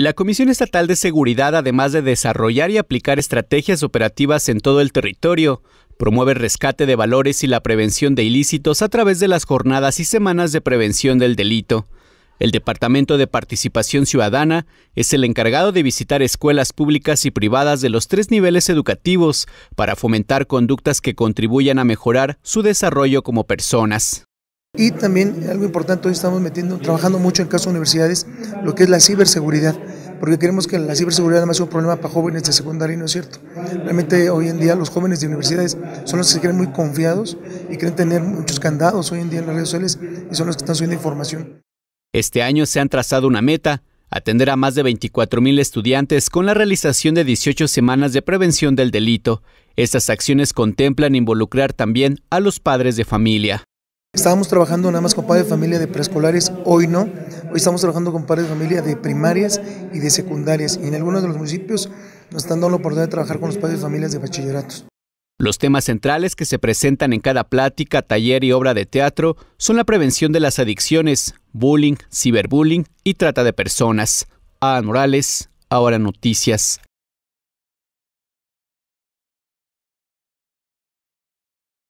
La Comisión Estatal de Seguridad, además de desarrollar y aplicar estrategias operativas en todo el territorio, promueve rescate de valores y la prevención de ilícitos a través de las jornadas y semanas de prevención del delito. El Departamento de Participación Ciudadana es el encargado de visitar escuelas públicas y privadas de los tres niveles educativos para fomentar conductas que contribuyan a mejorar su desarrollo como personas. Y también algo importante, hoy estamos metiendo, trabajando mucho en caso de universidades, lo que es la ciberseguridad, porque queremos que la ciberseguridad no sea un problema para jóvenes de secundaria no es cierto. Realmente hoy en día los jóvenes de universidades son los que se creen muy confiados y creen tener muchos candados hoy en día en las redes sociales y son los que están subiendo información. Este año se han trazado una meta, atender a más de 24 mil estudiantes con la realización de 18 semanas de prevención del delito. Estas acciones contemplan involucrar también a los padres de familia. Estábamos trabajando nada más con padres de familia de preescolares, hoy no. Hoy estamos trabajando con padres de familia de primarias y de secundarias. Y en algunos de los municipios nos están dando la oportunidad de trabajar con los padres de familias de bachilleratos. Los temas centrales que se presentan en cada plática, taller y obra de teatro son la prevención de las adicciones, bullying, ciberbullying y trata de personas. Adán Morales, Ahora Noticias.